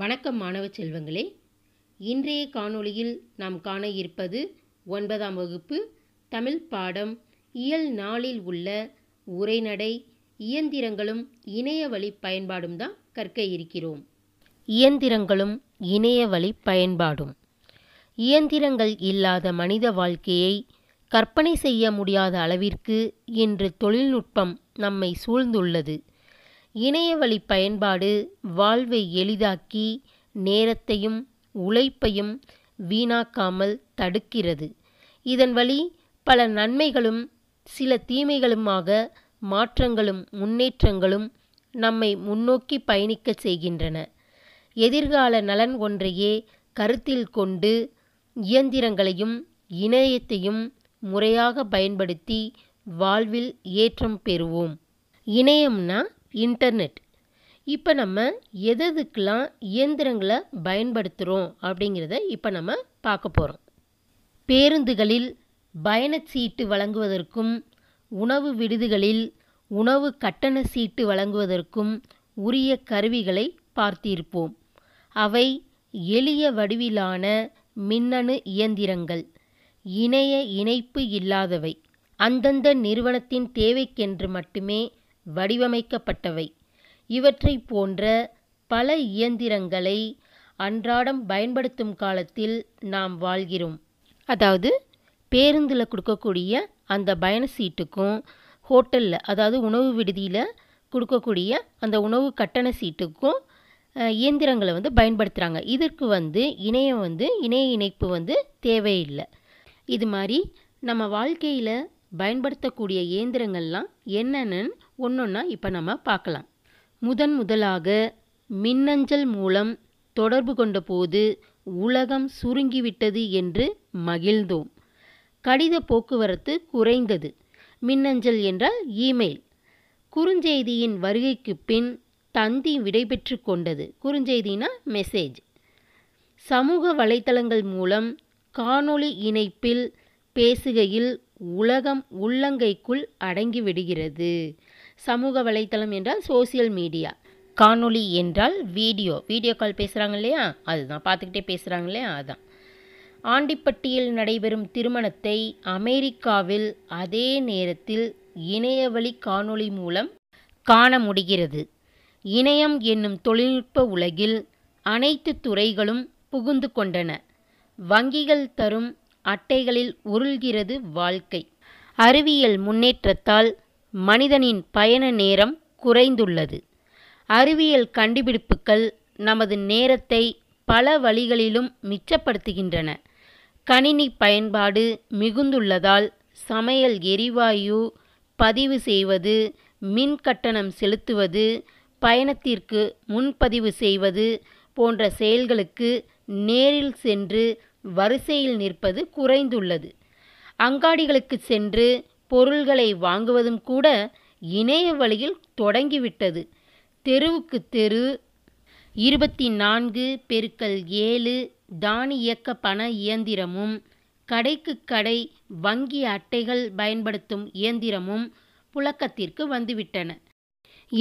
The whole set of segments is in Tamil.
வணக்கம் மாணவ செல்வங்களே இன்றைய காணொளியில் நாம் காண இருப்பது ஒன்பதாம் வகுப்பு தமிழ் பாடம் இயல் நாளில் உள்ள உரைநடை இயந்திரங்களும் இணைய வழி பயன்பாடும் தான் கற்க இருக்கிறோம் இயந்திரங்களும் இணைய வழி பயன்பாடும் இயந்திரங்கள் இல்லாத மனித வாழ்க்கையை கற்பனை செய்ய முடியாத அளவிற்கு இன்று தொழில்நுட்பம் நம்மை சூழ்ந்துள்ளது இணையவழி பயன்பாடு வாழ்வை எளிதாக்கி நேரத்தையும் உழைப்பையும் வீணாக்காமல் தடுக்கிறது இதன் வழி பல நன்மைகளும் சில தீமைகளுமாக மாற்றங்களும் முன்னேற்றங்களும் நம்மை முன்னோக்கி பயணிக்க செய்கின்றன எதிர்கால நலன் ஒன்றையே கருத்தில் கொண்டு இயந்திரங்களையும் இணையத்தையும் முறையாக பயன்படுத்தி வாழ்வில் ஏற்றம் பெறுவோம் இணையம்னா இன்டர்நெட் இப்போ நம்ம எது எதுக்கெலாம் இயந்திரங்களை பயன்படுத்துகிறோம் அப்படிங்கிறத இப்போ நம்ம பார்க்க போகிறோம் பேருந்துகளில் பயணச்சீட்டு வழங்குவதற்கும் உணவு விடுதிகளில் உணவு கட்டண சீட்டு வழங்குவதற்கும் உரிய கருவிகளை பார்த்திருப்போம் அவை எளிய வடிவிலான மின்னணு இயந்திரங்கள் இணைய இணைப்பு இல்லாதவை அந்தந்த நிறுவனத்தின் தேவைக்கென்று மட்டுமே வடிவமைக்கப்பட்டவை இவற்றைப் போன்ற பல இயந்திரங்களை அன்றாடம் பயன்படுத்தும் காலத்தில் நாம் வாழ்கிறோம் அதாவது பேருந்தில் கொடுக்கக்கூடிய அந்த பயண சீட்டுக்கும் ஹோட்டலில் அதாவது உணவு விடுதியில் கொடுக்கக்கூடிய அந்த உணவு கட்டண சீட்டுக்கும் இயந்திரங்களை வந்து பயன்படுத்துகிறாங்க இதற்கு வந்து இணையம் வந்து இணைய இணைப்பு வந்து தேவையில்லை இது மாதிரி நம்ம வாழ்க்கையில் பயன்படுத்தக்கூடிய இயந்திரங்கள்லாம் என்னென்னு ஒன்றுன்னா இப்போ நம்ம பார்க்கலாம் முதன் முதலாக மின்னஞ்சல் மூலம் தொடர்பு கொண்டபோது உலகம் சுருங்கிவிட்டது என்று மகிழ்ந்தோம் கடித போக்குவரத்து குறைந்தது மின்னஞ்சல் என்றால் இமெயில் குறுஞ்செய்தியின் வருகைக்கு பின் தந்தி விடைபெற்று கொண்டது குறுஞ்செய்தினா மெசேஜ் சமூக வலைத்தளங்கள் மூலம் காணொளி இணைப்பில் பேசுகையில் உலகம் உள்ளங்கைக்குள் அடங்கிவிடுகிறது சமூக வலைத்தளம் என்றால் சோசியல் மீடியா காணொளி என்றால் வீடியோ வீடியோ கால் பேசுகிறாங்க இல்லையா அதுதான் பார்த்துக்கிட்டே பேசுகிறாங்க இல்லையா அதுதான் ஆண்டிப்பட்டியில் நடைபெறும் திருமணத்தை அமெரிக்காவில் அதே நேரத்தில் இணையவழி காணொளி மூலம் காண முடிகிறது இணையம் என்னும் தொழில்நுட்ப உலகில் அனைத்து துறைகளும் புகுந்து கொண்டன வங்கிகள் தரும் அட்டைகளில் உருள்கிறது வாழ்க்கை அறிவியல் முன்னேற்றத்தால் மனிதனின் பயண நேரம் குறைந்துள்ளது அறிவியல் கண்டுபிடிப்புகள் நமது நேரத்தை பல வழிகளிலும் மிச்சப்படுத்துகின்றன கணினி பயன்பாடு மிகுந்துள்ளதால் சமையல் எரிவாயு பதிவு செய்வது மின் கட்டணம் செலுத்துவது பயணத்திற்கு முன்பதிவு செய்வது போன்ற செயல்களுக்கு நேரில் சென்று வரிசையில் நிற்பது குறைந்துள்ளது அங்காடிகளுக்கு சென்று பொருள்களை வாங்குவதும் கூட இணைய வழியில் தொடங்கிவிட்டது தெருவுக்கு தெரு இருபத்தி நான்கு பெருக்கல் ஏழு தானியக்க பண இயந்திரமும் கடைக்கு கடை வங்கி அட்டைகள் பயன்படுத்தும் இயந்திரமும் புழக்கத்திற்கு வந்துவிட்டன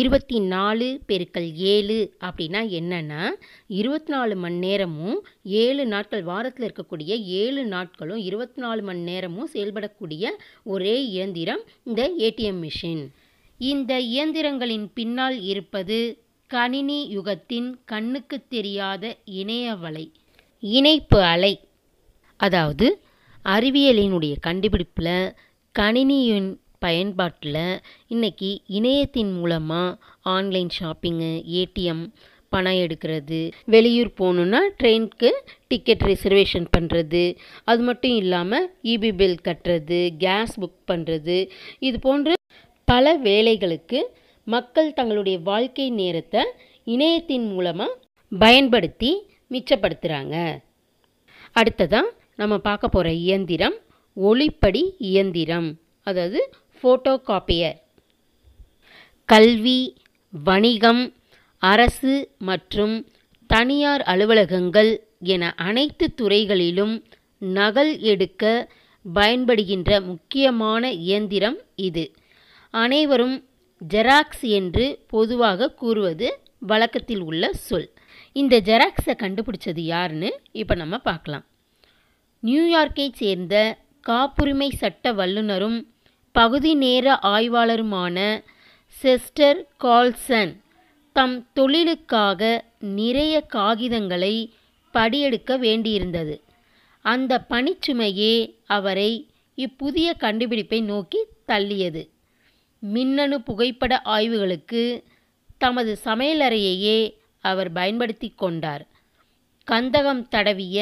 இருபத்தி நாலு பெருக்கல் ஏழு அப்படின்னா என்னென்னா இருபத்தி நாலு மணி நேரமும் ஏழு நாட்கள் வாரத்தில் இருக்கக்கூடிய ஏழு நாட்களும் இருபத்தி நாலு மணி நேரமும் செயல்படக்கூடிய ஒரே இயந்திரம் இந்த ஏடிஎம் மிஷின் இந்த இயந்திரங்களின் பின்னால் இருப்பது கணினி யுகத்தின் கண்ணுக்கு தெரியாத இணைய வலை இணைப்பு அலை அதாவது அறிவியலினுடைய கண்டுபிடிப்பில் கணினியின் பயன்பாட்டில் இன்றைக்கி இணையத்தின் மூலமாக ஆன்லைன் ஷாப்பிங்கு ஏடிஎம் பணம் எடுக்கிறது வெளியூர் போகணுன்னா ட்ரெயினுக்கு டிக்கெட் ரிசர்வேஷன் பண்ணுறது அது மட்டும் இல்லாமல் இபி பில் கட்டுறது கேஸ் புக் பண்ணுறது இது போன்ற பல வேலைகளுக்கு மக்கள் தங்களுடைய வாழ்க்கை நேரத்தை இணையத்தின் மூலமாக பயன்படுத்தி மிச்சப்படுத்துகிறாங்க அடுத்ததான் நம்ம பார்க்க போகிற இயந்திரம் ஒளிப்படி இயந்திரம் அதாவது ஃபோட்டோ காப்பியர் கல்வி வணிகம் அரசு மற்றும் தனியார் அலுவலகங்கள் என அனைத்து துறைகளிலும் நகல் எடுக்க பயன்படுகின்ற முக்கியமான இயந்திரம் இது அனைவரும் ஜெராக்ஸ் என்று பொதுவாக கூறுவது வழக்கத்தில் உள்ள சொல் இந்த ஜெராக்ஸை கண்டுபிடிச்சது யாருன்னு இப்போ நம்ம பார்க்கலாம் நியூயார்க்கை சேர்ந்த காப்புரிமை சட்ட வல்லுநரும் பகுதி நேர ஆய்வாளருமான செஸ்டர் கால்சன் தம் தொழிலுக்காக நிறைய காகிதங்களை படியெடுக்க வேண்டியிருந்தது அந்த பணிச்சுமையே அவரை இப்புதிய கண்டுபிடிப்பை நோக்கி தள்ளியது மின்னணு புகைப்பட ஆய்வுகளுக்கு தமது சமையலறையையே அவர் பயன்படுத்தி கொண்டார் கந்தகம் தடவிய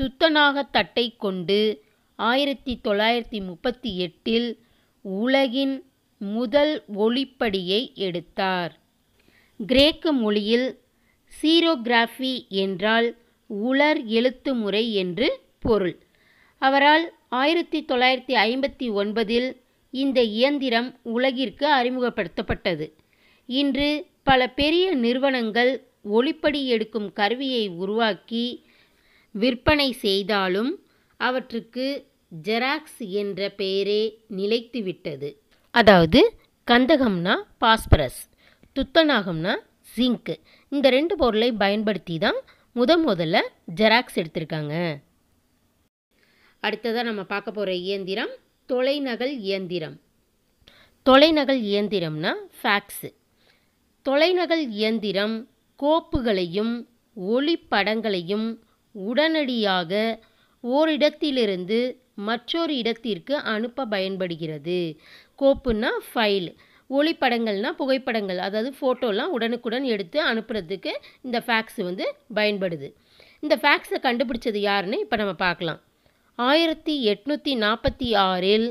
துத்தநாக தட்டை கொண்டு ஆயிரத்தி தொள்ளாயிரத்தி முப்பத்தி எட்டில் உலகின் முதல் ஒளிப்படியை எடுத்தார் கிரேக்க மொழியில் சீரோகிராஃபி என்றால் உலர் எழுத்து முறை என்று பொருள் அவரால் ஆயிரத்தி தொள்ளாயிரத்தி ஐம்பத்தி ஒன்பதில் இந்த இயந்திரம் உலகிற்கு அறிமுகப்படுத்தப்பட்டது இன்று பல பெரிய நிறுவனங்கள் ஒளிப்படி எடுக்கும் கருவியை உருவாக்கி விற்பனை செய்தாலும் அவற்றுக்கு ஜெராக்ஸ் என்ற பெயரே நிலைத்துவிட்டது அதாவது கந்தகம்னா பாஸ்பரஸ் துத்தநாகம்னா ஜிங்க் இந்த ரெண்டு பொருளை பயன்படுத்தி தான் முத முதல்ல ஜெராக்ஸ் எடுத்திருக்காங்க அடுத்ததாக நம்ம பார்க்க போகிற இயந்திரம் தொலைநகல் இயந்திரம் தொலைநகல் இயந்திரம்னா ஃபேக்ஸு தொலைநகல் இயந்திரம் கோப்புகளையும் ஒளிப்படங்களையும் உடனடியாக ஓரிடத்திலிருந்து மற்றொரு இடத்திற்கு அனுப்ப பயன்படுகிறது கோப்புன்னா ஃபைல் ஒளிப்படங்கள்னா புகைப்படங்கள் அதாவது ஃபோட்டோலாம் உடனுக்குடன் எடுத்து அனுப்புறதுக்கு இந்த ஃபேக்ஸ் வந்து பயன்படுது இந்த ஃபேக்ஸை கண்டுபிடிச்சது யாருன்னு இப்போ நம்ம பார்க்கலாம் ஆயிரத்தி எட்நூற்றி நாற்பத்தி ஆறில்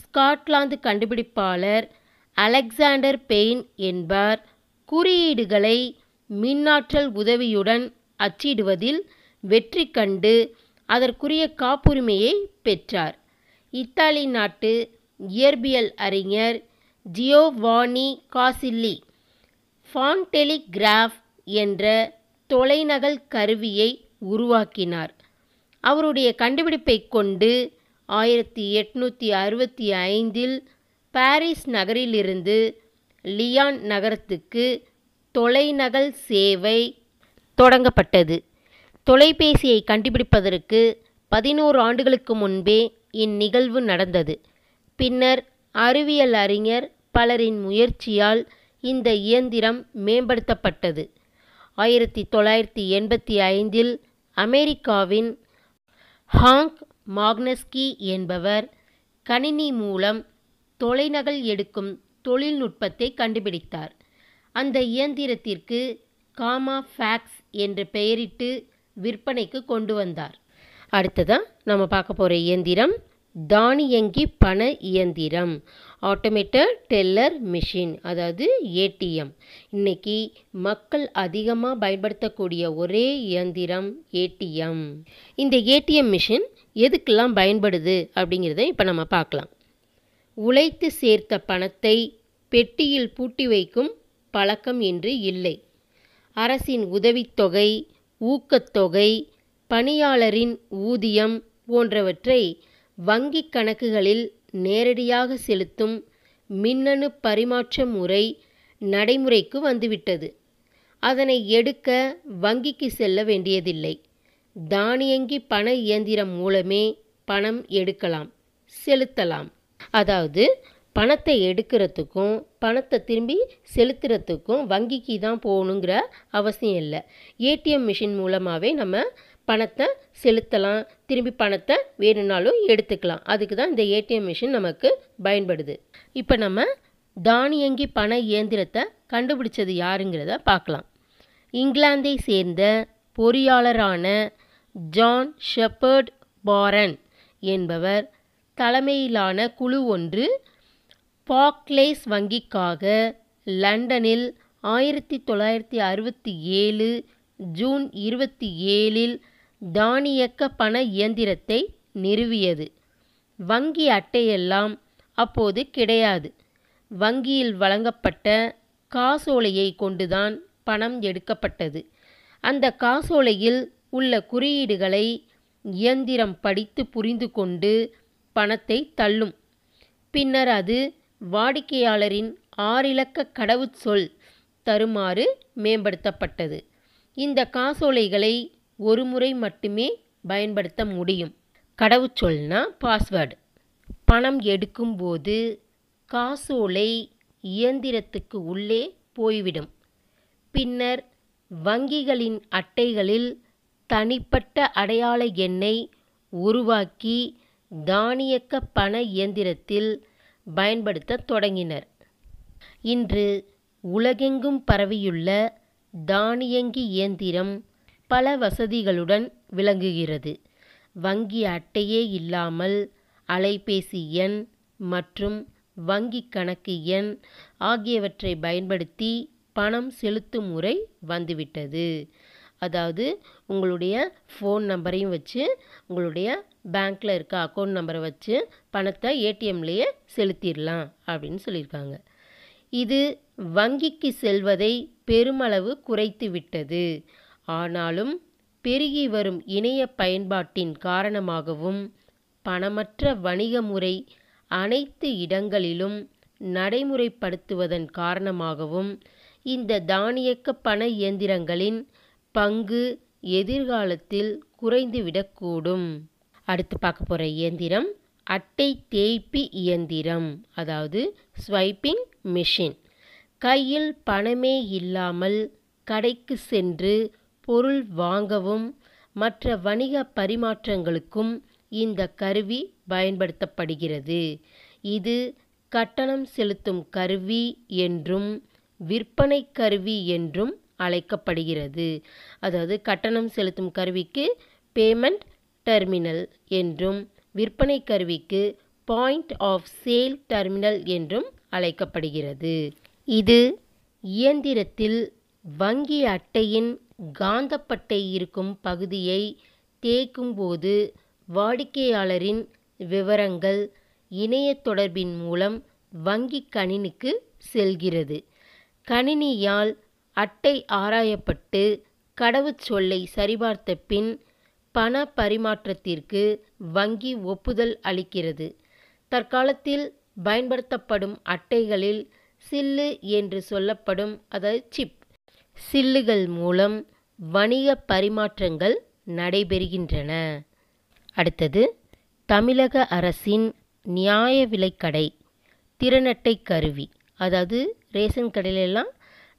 ஸ்காட்லாந்து கண்டுபிடிப்பாளர் அலெக்சாண்டர் பெயின் என்பார் குறியீடுகளை மின்னாற்றல் உதவியுடன் அச்சிடுவதில் வெற்றி கண்டு அதற்குரிய காப்புரிமையை பெற்றார் இத்தாலி நாட்டு இயற்பியல் அறிஞர் ஜியோவானி காசில்லி ஃபான்டெலிகிராஃப் என்ற தொலைநகல் கருவியை உருவாக்கினார் அவருடைய கண்டுபிடிப்பை கொண்டு ஆயிரத்தி எட்நூற்றி அறுபத்தி ஐந்தில் பாரிஸ் நகரிலிருந்து லியான் நகரத்துக்கு தொலைநகல் சேவை தொடங்கப்பட்டது தொலைபேசியை கண்டுபிடிப்பதற்கு பதினோரு ஆண்டுகளுக்கு முன்பே இந்நிகழ்வு நடந்தது பின்னர் அறிவியல் அறிஞர் பலரின் முயற்சியால் இந்த இயந்திரம் மேம்படுத்தப்பட்டது ஆயிரத்தி தொள்ளாயிரத்தி எண்பத்தி ஐந்தில் அமெரிக்காவின் ஹாங்க் மாக்னஸ்கி என்பவர் கணினி மூலம் தொலைநகல் எடுக்கும் தொழில்நுட்பத்தை கண்டுபிடித்தார் அந்த இயந்திரத்திற்கு காமா ஃபேக்ஸ் என்று பெயரிட்டு விற்பனைக்கு கொண்டு வந்தார் அடுத்ததாக நம்ம பார்க்க போகிற இயந்திரம் தானியங்கி பண இயந்திரம் ஆட்டோமேட்டட் டெல்லர் மிஷின் அதாவது ஏடிஎம் இன்னைக்கு மக்கள் அதிகமாக பயன்படுத்தக்கூடிய ஒரே இயந்திரம் ஏடிஎம் இந்த ஏடிஎம் மிஷின் எதுக்கெல்லாம் பயன்படுது அப்படிங்கிறத இப்போ நம்ம பார்க்கலாம் உழைத்து சேர்த்த பணத்தை பெட்டியில் பூட்டி வைக்கும் பழக்கம் என்று இல்லை அரசின் உதவித்தொகை ஊக்கத்தொகை பணியாளரின் ஊதியம் போன்றவற்றை வங்கிக் கணக்குகளில் நேரடியாக செலுத்தும் மின்னணு பரிமாற்ற முறை நடைமுறைக்கு வந்துவிட்டது. அதனை எடுக்க வங்கிக்கு செல்ல வேண்டியதில்லை. தானியங்கி பண இயந்திரம் மூலமே பணம் எடுக்கலாம், செலுத்தலாம். அதாவது பணத்தை எடுக்கிறதுக்கும் பணத்தை திரும்பி செலுத்துறதுக்கும் வங்கிக்கு தான் போகணுங்கிற அவசியம் இல்லை ஏடிஎம் மிஷின் மூலமாகவே நம்ம பணத்தை செலுத்தலாம் திரும்பி பணத்தை வேணும்னாலும் எடுத்துக்கலாம் அதுக்கு தான் இந்த ஏடிஎம் மிஷின் நமக்கு பயன்படுது இப்போ நம்ம தானியங்கி பண இயந்திரத்தை கண்டுபிடிச்சது யாருங்கிறத பார்க்கலாம் இங்கிலாந்தை சேர்ந்த பொறியாளரான ஜான் ஷெப்பர்ட் பாரன் என்பவர் தலைமையிலான குழு ஒன்று பாக்லேஸ் வங்கிக்காக லண்டனில் ஆயிரத்தி தொள்ளாயிரத்தி அறுபத்தி ஏழு ஜூன் இருபத்தி ஏழில் தானியக்க பண இயந்திரத்தை நிறுவியது வங்கி அட்டையெல்லாம் அப்போது கிடையாது வங்கியில் வழங்கப்பட்ட காசோலையை கொண்டுதான் பணம் எடுக்கப்பட்டது அந்த காசோலையில் உள்ள குறியீடுகளை இயந்திரம் படித்து புரிந்து கொண்டு பணத்தை தள்ளும் பின்னர் அது வாடிக்கையாளரின் ஆறிலக்க கடவுச்சொல் தருமாறு மேம்படுத்தப்பட்டது இந்த காசோலைகளை ஒரு முறை மட்டுமே பயன்படுத்த முடியும் கடவுச்சொல்னா பாஸ்வேர்டு பணம் எடுக்கும்போது காசோலை இயந்திரத்துக்கு உள்ளே போய்விடும் பின்னர் வங்கிகளின் அட்டைகளில் தனிப்பட்ட அடையாள எண்ணை உருவாக்கி தானியக்க பண இயந்திரத்தில் பயன்படுத்த தொடங்கினர் இன்று உலகெங்கும் பரவியுள்ள தானியங்கி இயந்திரம் பல வசதிகளுடன் விளங்குகிறது வங்கி அட்டையே இல்லாமல் அலைபேசி எண் மற்றும் வங்கிக் கணக்கு எண் ஆகியவற்றை பயன்படுத்தி பணம் செலுத்தும் முறை வந்துவிட்டது அதாவது உங்களுடைய ஃபோன் நம்பரையும் வச்சு உங்களுடைய பேங்க்கில் இருக்க அக்கௌண்ட் நம்பரை வச்சு பணத்தை ஏடிஎம்லேயே செலுத்திடலாம் அப்படின்னு சொல்லியிருக்காங்க இது வங்கிக்கு செல்வதை பெருமளவு குறைத்து விட்டது ஆனாலும் பெருகி வரும் இணைய பயன்பாட்டின் காரணமாகவும் பணமற்ற வணிக முறை அனைத்து இடங்களிலும் நடைமுறைப்படுத்துவதன் காரணமாகவும் இந்த தானியக்க பண இயந்திரங்களின் பங்கு எதிர்காலத்தில் குறைந்துவிடக்கூடும் அடுத்து பார்க்க போகிற இயந்திரம் அட்டை தேய்ப்பி இயந்திரம் அதாவது ஸ்வைப்பிங் மிஷின் கையில் பணமே இல்லாமல் கடைக்கு சென்று பொருள் வாங்கவும் மற்ற வணிக பரிமாற்றங்களுக்கும் இந்த கருவி பயன்படுத்தப்படுகிறது இது கட்டணம் செலுத்தும் கருவி என்றும் விற்பனை கருவி என்றும் அழைக்கப்படுகிறது அதாவது கட்டணம் செலுத்தும் கருவிக்கு பேமெண்ட் டெர்மினல் என்றும் விற்பனை கருவிக்கு பாயிண்ட் ஆஃப் சேல் டெர்மினல் என்றும் அழைக்கப்படுகிறது இது இயந்திரத்தில் வங்கி அட்டையின் காந்தப்பட்டை இருக்கும் பகுதியை தேய்க்கும்போது வாடிக்கையாளரின் விவரங்கள் இணைய தொடர்பின் மூலம் வங்கி கணினிக்கு செல்கிறது கணினியால் அட்டை ஆராயப்பட்டு கடவுச்சொல்லை சரிபார்த்த பின் பண பரிமாற்றத்திற்கு வங்கி ஒப்புதல் அளிக்கிறது தற்காலத்தில் பயன்படுத்தப்படும் அட்டைகளில் சில்லு என்று சொல்லப்படும் அதாவது சிப் சில்லுகள் மூலம் வணிக பரிமாற்றங்கள் நடைபெறுகின்றன அடுத்தது தமிழக அரசின் நியாய விலைக்கடை திறனட்டை கருவி அதாவது ரேஷன் கடையிலெல்லாம்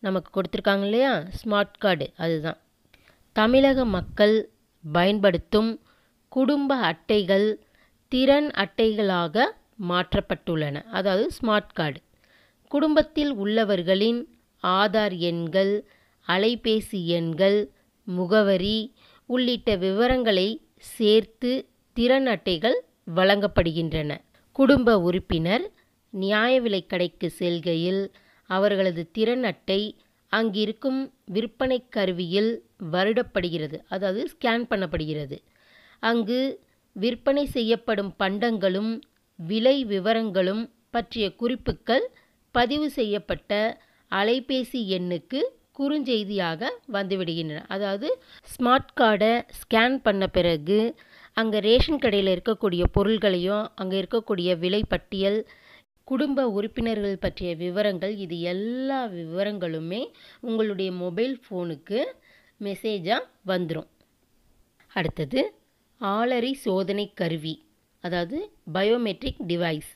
நமக்கு கொடுத்துருக்காங்க இல்லையா ஸ்மார்ட் கார்டு அதுதான் தமிழக மக்கள் பயன்படுத்தும் குடும்ப அட்டைகள் திறன் அட்டைகளாக மாற்றப்பட்டுள்ளன அதாவது ஸ்மார்ட் கார்டு குடும்பத்தில் உள்ளவர்களின் ஆதார் எண்கள் அலைபேசி எண்கள் முகவரி உள்ளிட்ட விவரங்களை சேர்த்து திறன் அட்டைகள் வழங்கப்படுகின்றன குடும்ப உறுப்பினர் நியாய விலைக்கடைக்கு செல்கையில் அவர்களது திறன் அட்டை அங்கிருக்கும் விற்பனை கருவியில் வருடப்படுகிறது அதாவது ஸ்கேன் பண்ணப்படுகிறது அங்கு விற்பனை செய்யப்படும் பண்டங்களும் விலை விவரங்களும் பற்றிய குறிப்புகள் பதிவு செய்யப்பட்ட அலைபேசி எண்ணுக்கு குறுஞ்செய்தியாக வந்துவிடுகின்றன அதாவது ஸ்மார்ட் கார்டை ஸ்கேன் பண்ண பிறகு அங்கே ரேஷன் கடையில் இருக்கக்கூடிய பொருள்களையும் அங்கே இருக்கக்கூடிய விலை பட்டியல் குடும்ப உறுப்பினர்கள் பற்றிய விவரங்கள் இது எல்லா விவரங்களுமே உங்களுடைய மொபைல் ஃபோனுக்கு மெசேஜாக வந்துடும் அடுத்தது ஆளறி சோதனை கருவி அதாவது பயோமெட்ரிக் டிவைஸ்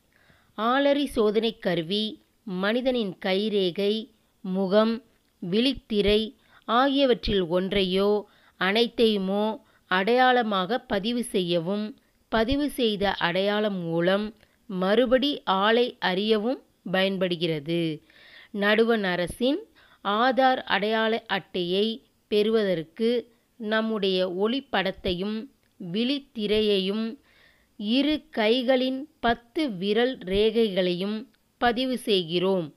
ஆளறி சோதனை கருவி மனிதனின் கைரேகை முகம் விழித்திரை ஆகியவற்றில் ஒன்றையோ அனைத்தையுமோ அடையாளமாக பதிவு செய்யவும் பதிவு செய்த அடையாளம் மூலம் மறுபடி ஆளை அறியவும் பயன்படுகிறது நடுவண் அரசின் ஆதார் அடையாள அட்டையை பெறுவதற்கு நம்முடைய ஒளிப்படத்தையும் விழித்திரையையும் இரு கைகளின் பத்து விரல் ரேகைகளையும் பதிவு செய்கிறோம்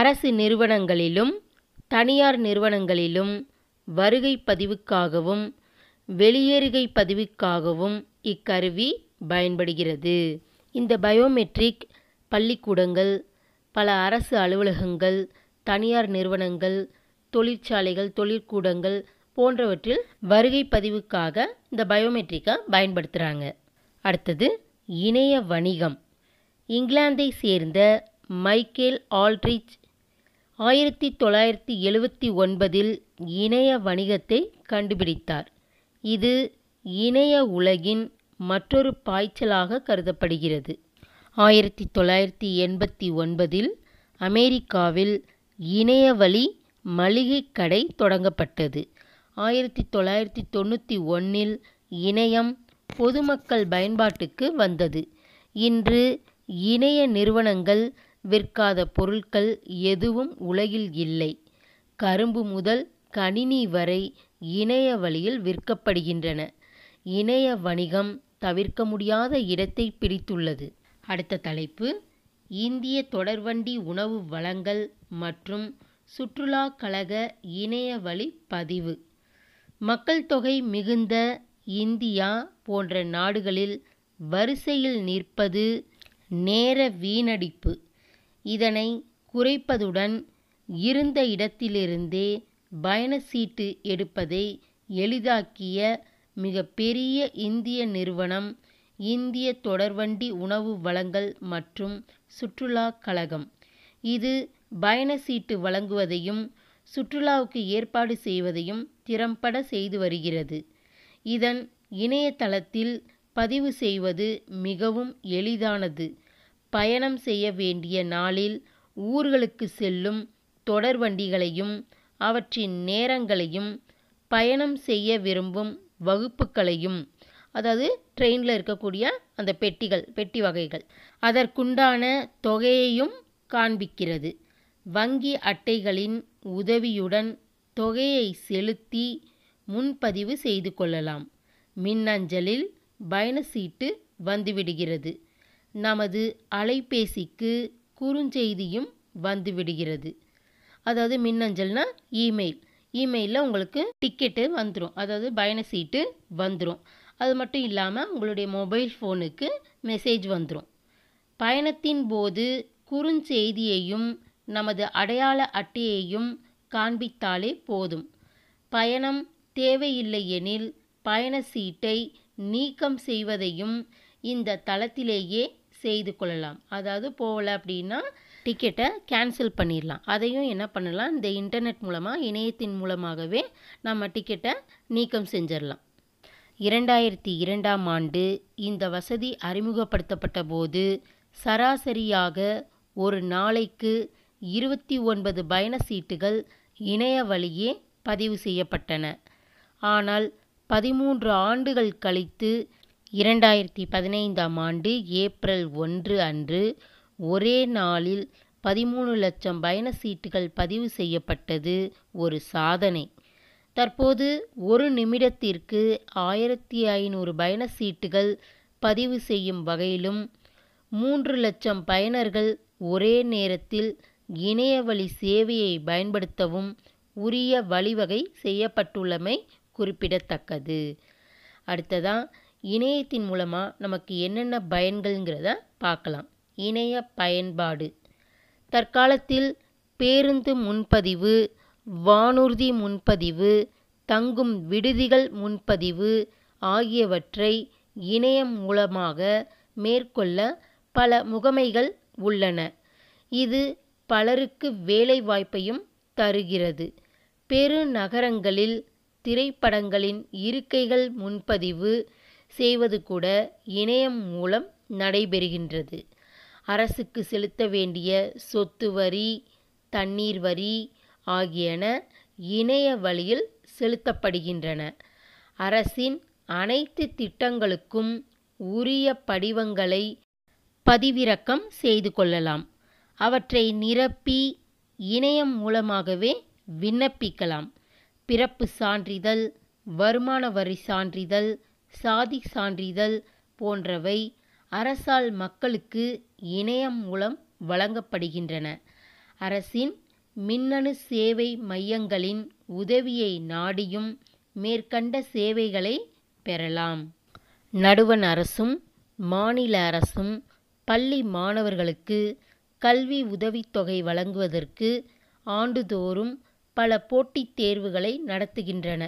அரசு நிறுவனங்களிலும் தனியார் நிறுவனங்களிலும் வருகை பதிவுக்காகவும் வெளியேறுகை பதிவுக்காகவும் இக்கருவி பயன்படுகிறது இந்த பயோமெட்ரிக் பள்ளிக்கூடங்கள் பல அரசு அலுவலகங்கள் தனியார் நிறுவனங்கள் தொழிற்சாலைகள் தொழிற்கூடங்கள் போன்றவற்றில் வருகை பதிவுக்காக இந்த பயோமெட்ரிக்கை பயன்படுத்துகிறாங்க அடுத்தது இணைய வணிகம் இங்கிலாந்தை சேர்ந்த மைக்கேல் ஆல்ட்ரிச் ஆயிரத்தி தொள்ளாயிரத்தி எழுவத்தி ஒன்பதில் இணைய வணிகத்தை கண்டுபிடித்தார் இது இணைய உலகின் மற்றொரு பாய்ச்சலாக கருதப்படுகிறது ஆயிரத்தி தொள்ளாயிரத்தி எண்பத்தி ஒன்பதில் அமெரிக்காவில் இணையவழி மளிகைக் கடை தொடங்கப்பட்டது ஆயிரத்தி தொள்ளாயிரத்தி தொண்ணூற்றி ஒன்றில் இணையம் பொதுமக்கள் பயன்பாட்டுக்கு வந்தது இன்று இணைய நிறுவனங்கள் விற்காத பொருட்கள் எதுவும் உலகில் இல்லை கரும்பு முதல் கணினி வரை இணைய வழியில் விற்கப்படுகின்றன இணைய வணிகம் தவிர்க்க முடியாத இடத்தை பிடித்துள்ளது அடுத்த தலைப்பு இந்திய தொடர்வண்டி உணவு வழங்கல் மற்றும் சுற்றுலா கழக இணைய வழி பதிவு மக்கள் தொகை மிகுந்த இந்தியா போன்ற நாடுகளில் வரிசையில் நிற்பது நேர வீணடிப்பு இதனை குறைப்பதுடன் இருந்த இடத்திலிருந்தே பயணச்சீட்டு எடுப்பதை எளிதாக்கிய மிக பெரிய இந்திய நிறுவனம் இந்திய தொடர்வண்டி உணவு வழங்கல் மற்றும் சுற்றுலா கழகம். இது பயண சீட்டு வழங்குவதையும் சுற்றுலாவுக்கு ஏற்பாடு செய்வதையும் திறம்பட செய்து வருகிறது. இதன் இணையதளத்தில் பதிவு செய்வது மிகவும் எளிதானது. பயணம் செய்ய வேண்டிய நாளில் ஊர்களுக்கு செல்லும் தொடர்வண்டிகளையும் அவற்றின் நேரங்களையும் பயணம் செய்ய விரும்பும் வகுப்புகளையும் அதாவது ட்ரெயினில் இருக்கக்கூடிய அந்த பெட்டிகள் பெட்டி வகைகள் அதற்குண்டான தொகையையும் காண்பிக்கிறது வங்கி அட்டைகளின் உதவியுடன் தொகையை செலுத்தி முன்பதிவு செய்து கொள்ளலாம் மின்னஞ்சலில் பயண சீட்டு வந்துவிடுகிறது நமது அலைபேசிக்கு குறுஞ்செய்தியும் வந்துவிடுகிறது அதாவது மின்னஞ்சல்னால் இமெயில் இமெயிலில் உங்களுக்கு டிக்கெட்டு வந்துடும் அதாவது பயண சீட்டு வந்துடும் அது மட்டும் இல்லாமல் உங்களுடைய மொபைல் ஃபோனுக்கு மெசேஜ் வந்துடும் பயணத்தின் போது குறுஞ்செய்தியையும் நமது அடையாள அட்டையையும் காண்பித்தாலே போதும் பயணம் தேவையில்லை எனில் பயண சீட்டை நீக்கம் செய்வதையும் இந்த தளத்திலேயே செய்து கொள்ளலாம் அதாவது போகல அப்படின்னா டிக்கெட்டை கேன்சல் பண்ணிடலாம் அதையும் என்ன பண்ணலாம் இந்த இன்டர்நெட் மூலமாக இணையத்தின் மூலமாகவே நம்ம டிக்கெட்டை நீக்கம் செஞ்சிடலாம் இரண்டாயிரத்தி இரண்டாம் ஆண்டு இந்த வசதி அறிமுகப்படுத்தப்பட்ட போது சராசரியாக ஒரு நாளைக்கு இருபத்தி ஒன்பது பயண சீட்டுகள் இணைய வழியே பதிவு செய்யப்பட்டன ஆனால் பதிமூன்று ஆண்டுகள் கழித்து இரண்டாயிரத்தி பதினைந்தாம் ஆண்டு ஏப்ரல் ஒன்று அன்று ஒரே நாளில் பதிமூணு லட்சம் பயண சீட்டுகள் பதிவு செய்யப்பட்டது ஒரு சாதனை தற்போது ஒரு நிமிடத்திற்கு ஆயிரத்தி ஐநூறு பயண சீட்டுகள் பதிவு செய்யும் வகையிலும் மூன்று லட்சம் பயனர்கள் ஒரே நேரத்தில் இணையவழி சேவையை பயன்படுத்தவும் உரிய வழிவகை செய்யப்பட்டுள்ளமை குறிப்பிடத்தக்கது அடுத்ததான் இணையத்தின் மூலமாக நமக்கு என்னென்ன பயன்கள்ங்கிறத பார்க்கலாம் இணைய பயன்பாடு தற்காலத்தில் பேருந்து முன்பதிவு வானூர்தி முன்பதிவு தங்கும் விடுதிகள் முன்பதிவு ஆகியவற்றை இணையம் மூலமாக மேற்கொள்ள பல முகமைகள் உள்ளன இது பலருக்கு வேலைவாய்ப்பையும் தருகிறது பெருநகரங்களில் திரைப்படங்களின் இருக்கைகள் முன்பதிவு செய்வது கூட இணையம் மூலம் நடைபெறுகின்றது அரசுக்கு செலுத்த வேண்டிய சொத்து வரி தண்ணீர் வரி ஆகியன இணைய வழியில் செலுத்தப்படுகின்றன அரசின் அனைத்து திட்டங்களுக்கும் உரிய படிவங்களை பதிவிறக்கம் செய்து கொள்ளலாம் அவற்றை நிரப்பி இணையம் மூலமாகவே விண்ணப்பிக்கலாம் பிறப்பு சான்றிதழ் வருமான வரி சான்றிதழ் சாதி சான்றிதழ் போன்றவை அரசால் மக்களுக்கு இணையம் மூலம் வழங்கப்படுகின்றன அரசின் மின்னணு சேவை மையங்களின் உதவியை நாடியும் மேற்கண்ட சேவைகளை பெறலாம் நடுவண் அரசும் மாநில அரசும் பள்ளி மாணவர்களுக்கு கல்வி உதவித்தொகை வழங்குவதற்கு ஆண்டுதோறும் பல போட்டித் தேர்வுகளை நடத்துகின்றன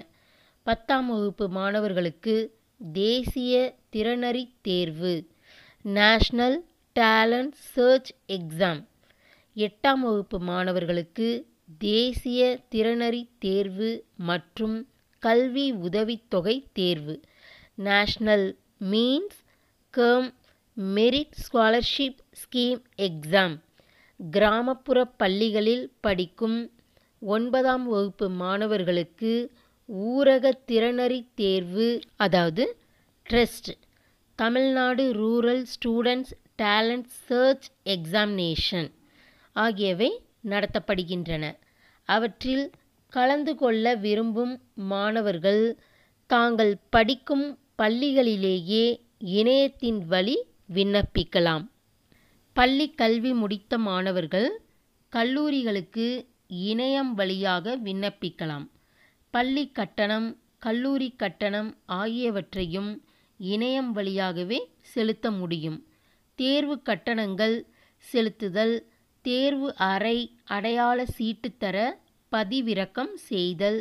பத்தாம் வகுப்பு மாணவர்களுக்கு தேசிய திறனறி தேர்வு நேஷ்னல் டேலண்ட் சர்ச் எக்ஸாம் எட்டாம் வகுப்பு மாணவர்களுக்கு தேசிய திறனறி தேர்வு மற்றும் கல்வி உதவித்தொகை தேர்வு national means cum merit scholarship scheme exam கிராமப்புற பள்ளிகளில் படிக்கும் ஒன்பதாம் வகுப்பு மாணவர்களுக்கு ஊரக திறனறி தேர்வு அதாவது trust Tamil Nadu rural students talent search examination ஆகியவை நடத்தப்படுகின்றன அவற்றில் கலந்து கொள்ள விரும்பும் மாணவர்கள் தாங்கள் படிக்கும் பள்ளிகளிலேயே இணையத்தின் வழி விண்ணப்பிக்கலாம் பள்ளி கல்வி முடித்த மாணவர்கள் கல்லூரிகளுக்கு இணையம் வழியாக விண்ணப்பிக்கலாம் பள்ளி கட்டணம் கல்லூரி கட்டணம் ஆகியவற்றையும் இணையம் வழியாகவே செலுத்த முடியும் தேர்வு கட்டணங்கள் செலுத்துதல் தேர்வு அறை அடையாள சீட்டு தர பதிவிறக்கம் செய்தல்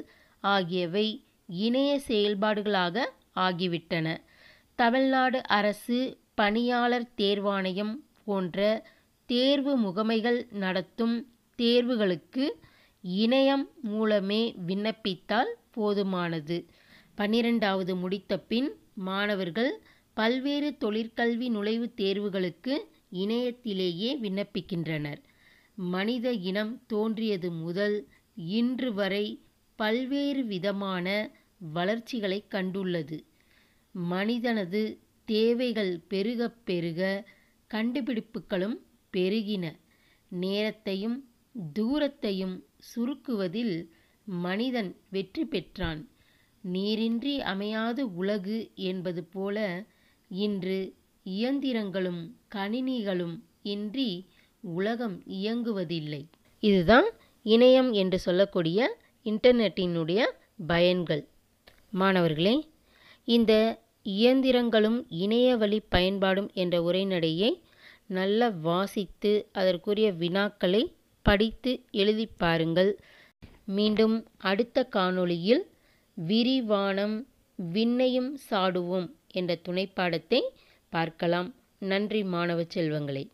ஆகியவை இணைய செயல்பாடுகளாக ஆகிவிட்டன தமிழ்நாடு அரசு பணியாளர் தேர்வாணையம் போன்ற தேர்வு முகமைகள் நடத்தும் தேர்வுகளுக்கு இணையம் மூலமே விண்ணப்பித்தால் போதுமானது பன்னிரெண்டாவது முடித்த பின் மாணவர்கள் பல்வேறு தொழிற்கல்வி நுழைவுத் தேர்வுகளுக்கு இணையத்திலேயே விண்ணப்பிக்கின்றனர். மனித இனம் தோன்றியது முதல் இன்று வரை பல்வேறு விதமான வளர்ச்சிகளைக் கண்டுள்ளது. மனிதனது தேவைகள் பெருகப் பெருக கண்டுபிடிப்புகளும் பெருகின. நேரத்தையும் தூரத்தையும் சுருக்குவதில் மனிதன் வெற்றி பெற்றான். நீரின்றி அமையாது உலகு என்பது போல இன்று இயந்திரங்களும் கணினிகளும் இன்றி உலகம் இயங்குவதில்லை இதுதான் இணையம் என்று சொல்லக்கூடிய இன்டர்நெட்டினுடைய பயன்கள் மாணவர்களே இந்த இயந்திரங்களும் இணைய வழி பயன்பாடும் என்ற உரைநடையை நல்ல வாசித்து அதற்குரிய வினாக்களை படித்து எழுதி பாருங்கள் மீண்டும் அடுத்த காணொளியில் விரிவானம் விண்ணையும் சாடுவோம் என்ற துணைப்பாடத்தை பார்க்கலாம் நன்றி மாணவ செல்வங்களே